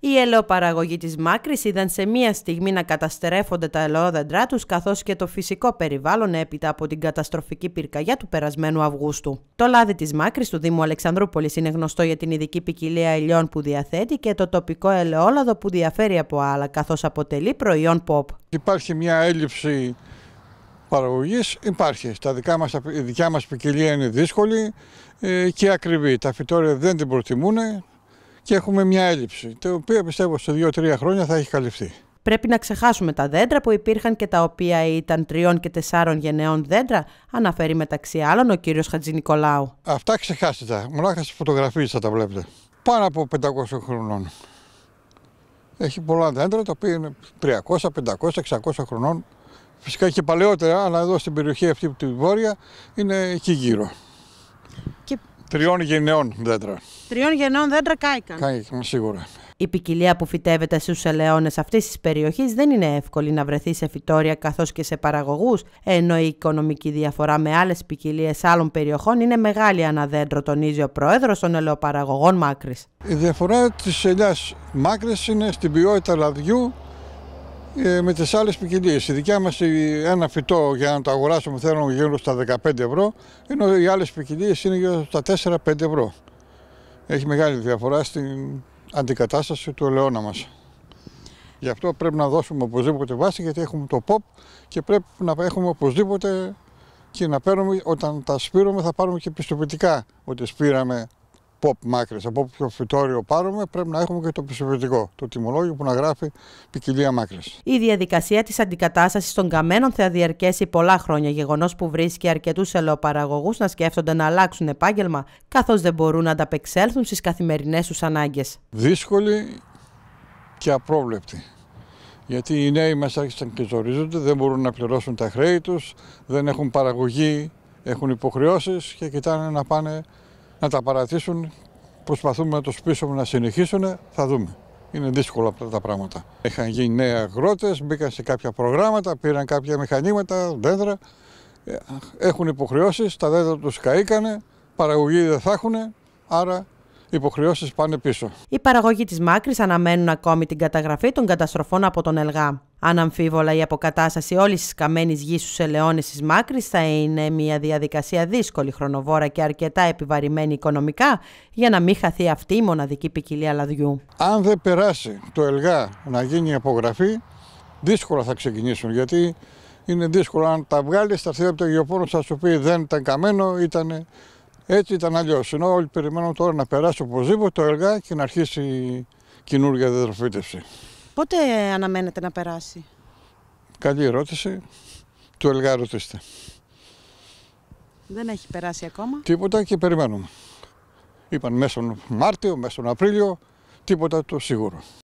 Η ελαιοπαραγωγή της Μάκρης είδαν σε μία στιγμή να καταστρέφονται τα ελαιόδεντρά τους καθώς και το φυσικό περιβάλλον έπειτα από την καταστροφική πυρκαγιά του περασμένου Αυγούστου. Το λάδι της Μάκρης του Δήμου Αλεξανδρούπολης είναι γνωστό για την ειδική ποικιλία ελιών που διαθέτει και το τοπικό ελαιόλαδο που διαφέρει από άλλα καθώς αποτελεί προϊόν pop. Υπάρχει μια έλλειψη παραγωγής υπάρχει. Τα δικά μας, η δικιά μας ποικιλία είναι δύσκολη ε, και ακριβή. Τα φυτόρια δεν την προτιμούν, και έχουμε μια έλλειψη, το οποία πιστεύω σε δύο-τρία χρόνια θα έχει καλυφθεί. Πρέπει να ξεχάσουμε τα δέντρα που υπήρχαν και τα οποία ήταν τριών και τεσσάρων γενναιών δέντρα, αναφέρει μεταξύ άλλων ο κύριος Χατζη Νικολάου. Αυτά ξεχάσετε τα. Μονάχα στις φωτογραφίες θα τα βλέπετε. Πάνω από 500 χρονών. Έχει πολλά δέντρα τα οποία είναι 300, 500, 600 χρονών. Φυσικά και παλαιότερα, αλλά εδώ στην περιοχή αυτή τη βόρεια είναι εκεί γύρω. Και... Τριών γενναιών δέντρα. Τριών γεννών δέντρα κάηκαν. Κάηκαν σίγουρα. Η ποικιλία που φυτεύεται στους ελαιώνες αυτής της περιοχής δεν είναι εύκολη να βρεθεί σε φυτόρια καθώς και σε παραγωγούς, ενώ η οικονομική διαφορά με άλλες ποικιλίες άλλων περιοχών είναι μεγάλη αναδέντρο, τονίζει ο πρόεδρος των ελαιοπαραγωγών μάκρης. Η διαφορά της ελιάς Μάκρης είναι στην ποιότητα λαδιού ε, με τις άλλες ποικιλίες. Η δικιά μας ένα φυτό για να το αγοράσουμε θέλουμε γύρω στα 15 ευρώ, ενώ οι άλλες ποικιλίες είναι γύρω στα 4-5 ευρώ έχει μεγάλη διαφορά στην αντικατάσταση του ελαιώνα μας. Γι' αυτό πρέπει να δώσουμε οπωσδήποτε βάση γιατί έχουμε το pop και πρέπει να έχουμε οπωσδήποτε και να παίρνουμε, όταν τα σπήρουμε θα πάρουμε και πιστοποιητικά ότι σπήραμε pop μάκρες. Από όποιο φυτόριο πάρουμε πρέπει να έχουμε και το πιστοποιητικό, το τιμολόγιο που να γράφει ποικιλία μάκρες. Η διαδικασία της αντικατάστασης των καμένων θα διαρκέσει πολλά χρόνια, γεγονός που βρίσκει αρκετούς ελαιοπαραγωγούς να σκέφτονται να αλλάξουν επάγγελμα, καθώς δεν μπορούν να ανταπεξέλθουν στις καθημερινές τους ανάγκες. Δύσκολη και απρόβλεπτη. Γιατί οι νέοι μα άρχισαν και ζορίζονται, δεν μπορούν να πληρώσουν τα χρέη τους, δεν έχουν παραγωγή, έχουν υποχρεώσεις και κοιτάνε να πάνε να τα παρατήσουν. Προσπαθούμε να τους πείσουμε να συνεχίσουν, θα δούμε. Είναι δύσκολα αυτά τα πράγματα. Έχαν γίνει νέοι αγρότες, μπήκαν σε κάποια προγράμματα, πήραν κάποια μηχανήματα, δέντρα. Ε, έχουν υποχρεώσεις, τα δέντρα τους καήκανε, παραγωγή δεν θα έχουν, άρα υποχρεώσεις πάνε πίσω. Οι παραγωγοί της Μάκρης αναμένουν ακόμη την καταγραφή των καταστροφών από τον Ελγά. Αν αμφίβολα η αποκατάσταση όλης της καμένης γης στους ελαιώνες της Μάκρης θα είναι μια διαδικασία δύσκολη, χρονοβόρα και αρκετά επιβαρημένη οικονομικά, για να μην χαθεί αυτή η μοναδική ποικιλία λαδιού. Αν δεν περάσει το Ελγά να γίνει απογραφή, δύσκολα θα ξεκινήσουν γιατί είναι δύσκολο. Αν τα βγάλεις, θα έρθει από το γεωπόνο, θα σου πει δεν ήταν καμένο, ήταν έτσι ήταν αλλιώς. Ενώ όλοι περιμένουν τώρα να περάσει οπωσδήποτε το ΕΛΓΑ και να αρχίσει η καινούργια δεδροφύτευση. Πότε αναμένεται να περάσει, Καλή ερώτηση. Του ΕΛΓΑ ρωτήστε. Δεν έχει περάσει ακόμα. Τίποτα και περιμένουμε. Είπαν μέσα στον Μάρτιο, μέσα στον Απρίλιο, τίποτα το σίγουρο.